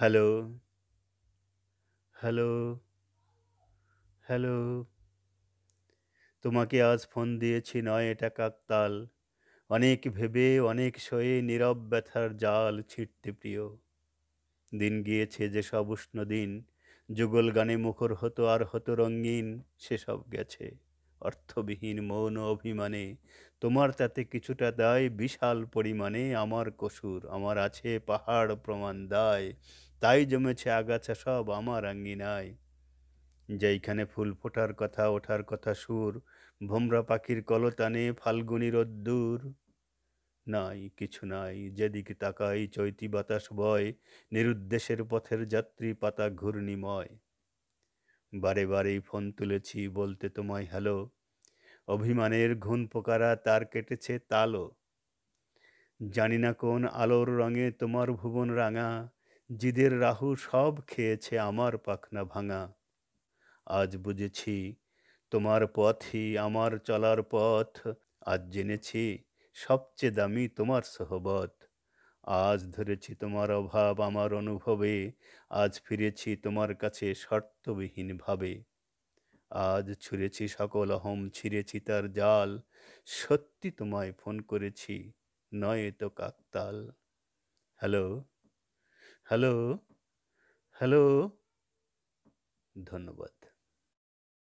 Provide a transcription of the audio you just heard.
hello hello hello তোমাকে আজ phone দিয়েছি নয় এটা কাকতাল অনেক ভেবে অনেক সয়ে নীরব ব্যথার জাল ছিটতে প্রিয় দিন গিয়েছে যেসব উষ্ণ দিন যুগল গানে মুখর হতো আর হতো রঙিন সেসব গেছে অর্থবিহীন মৌন অভিমানে তোমার তাতে কিছুটা দায় বিশাল পরিমাণে আমার কসুর আমার আছে পাহাড় প্রমাণ দায় তাই জমেছে আগাছা সব আমার আঙ্গিনায় যেইখানে ফুল ফোটার কথা ওঠার কথা সুর ভোমরা পাখির কলতানে ফাল্গুনি রোদ্দুর নাই কিছু নাই যেদিকে তাকাই চৈতি বাতাস বয় নিরুদ্দেশের পথের যাত্রী পাতা ঘূর্ণিময় বারে বারেই ফোন তুলেছি বলতে তোমায় হ্যালো অভিমানের ঘুণ পোকারা তার কেটেছে তালো জানি না কোন আলোর রঙে তোমার ভুবন রাঙা জিদের রাহু সব খেয়েছে আমার পাখনা ভাঙা আজ বুঝেছি তোমার পথই আমার চলার পথ আজ জেনেছি সবচেয়ে দামি তোমার সহবত আজ ধরেছি তোমার অভাব আমার অনুভবে আজ ফিরেছি তোমার কাছে শর্তবিহীনভাবে আজ ছুঁড়েছি সকল অহম ছিঁড়েছি তার জাল সত্যি তোমায় ফোন করেছি নয় তো কাকতাল হ্যালো হ্যালো হ্যালো ধন্যবাদ